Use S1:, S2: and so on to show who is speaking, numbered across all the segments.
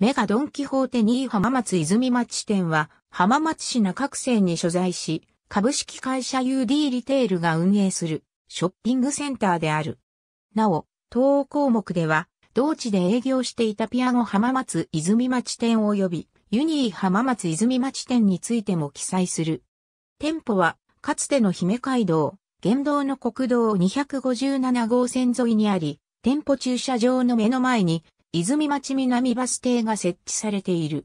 S1: メガドンキホーテ2位浜松泉町店は、浜松市中区線に所在し、株式会社 UD リテールが運営するショッピングセンターである。なお、東欧項目では、同地で営業していたピアノ浜松泉町店及び、ユニー浜松泉町店についても記載する。店舗は、かつての姫街道、現道の国道257号線沿いにあり、店舗駐車場の目の前に泉町南バス停が設置されている。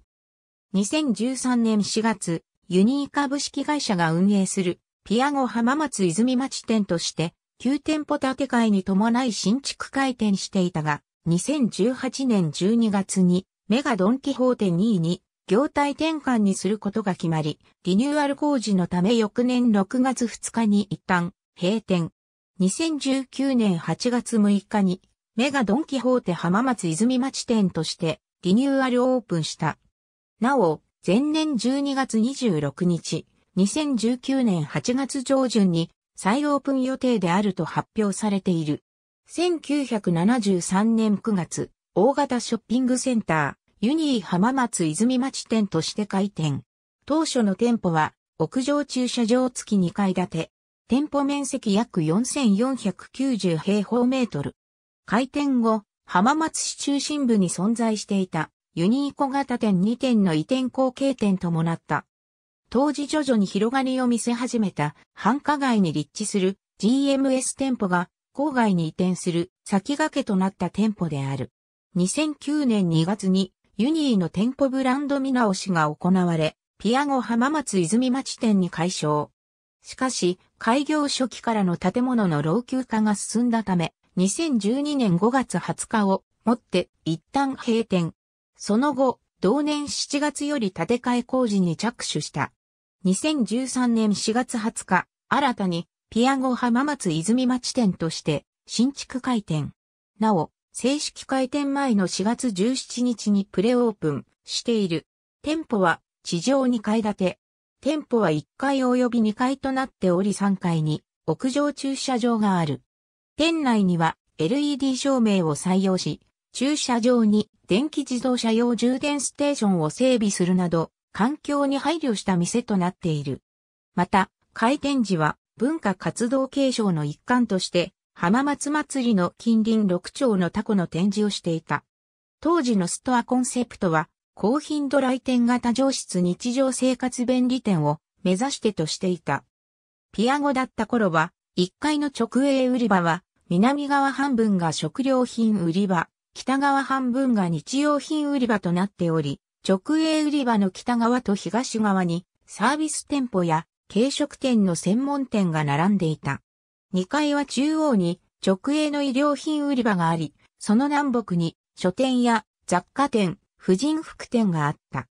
S1: 2013年4月、ユニー株式会社が運営するピアゴ浜松泉町店として9店舗建て替えに伴い新築開店していたが、2018年12月にメガドンキホーテ2位に業態転換にすることが決まり、リニューアル工事のため翌年6月2日に一旦閉店。2019年8月6日にメガドンキホーテ浜松泉町店としてリニューアルオープンした。なお、前年12月26日、2019年8月上旬に再オープン予定であると発表されている。1973年9月、大型ショッピングセンター、ユニー浜松泉町店として開店。当初の店舗は、屋上駐車場付き2階建て。店舗面積約4490平方メートル。開店後、浜松市中心部に存在していたユニーコ型店2店の移転後継店ともなった。当時徐々に広がりを見せ始めた繁華街に立地する GMS 店舗が郊外に移転する先駆けとなった店舗である。2009年2月にユニーの店舗ブランド見直しが行われ、ピアゴ浜松泉町店に解消。しかし、開業初期からの建物の老朽化が進んだため、2012年5月20日をもって一旦閉店。その後、同年7月より建て替え工事に着手した。2013年4月20日、新たにピアゴ浜松泉町店として新築開店。なお、正式開店前の4月17日にプレオープンしている。店舗は地上2階建て。店舗は1階及び2階となっており3階に屋上駐車場がある。店内には LED 照明を採用し、駐車場に電気自動車用充電ステーションを整備するなど、環境に配慮した店となっている。また、開店時は文化活動継承の一環として、浜松祭りの近隣6町のタコの展示をしていた。当時のストアコンセプトは、高頻度来店型上質日常生活便利店を目指してとしていた。ピアゴだった頃は、1階の直営売り場は南側半分が食料品売り場、北側半分が日用品売り場となっており、直営売り場の北側と東側にサービス店舗や軽食店の専門店が並んでいた。2階は中央に直営の衣料品売り場があり、その南北に書店や雑貨店、婦人服店があった。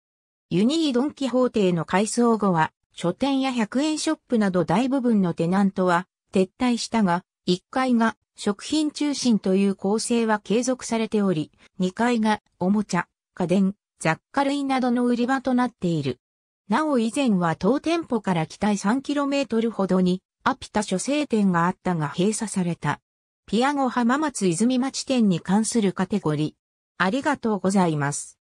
S1: ユニードンキホーテの改装後は、書店や100円ショップなど大部分のテナントは撤退したが、1階が食品中心という構成は継続されており、2階がおもちゃ、家電、雑貨類などの売り場となっている。なお以前は当店舗から北へ 3km ほどにアピタ書生店があったが閉鎖された。ピアゴ浜松泉町店に関するカテゴリー。ありがとうございます。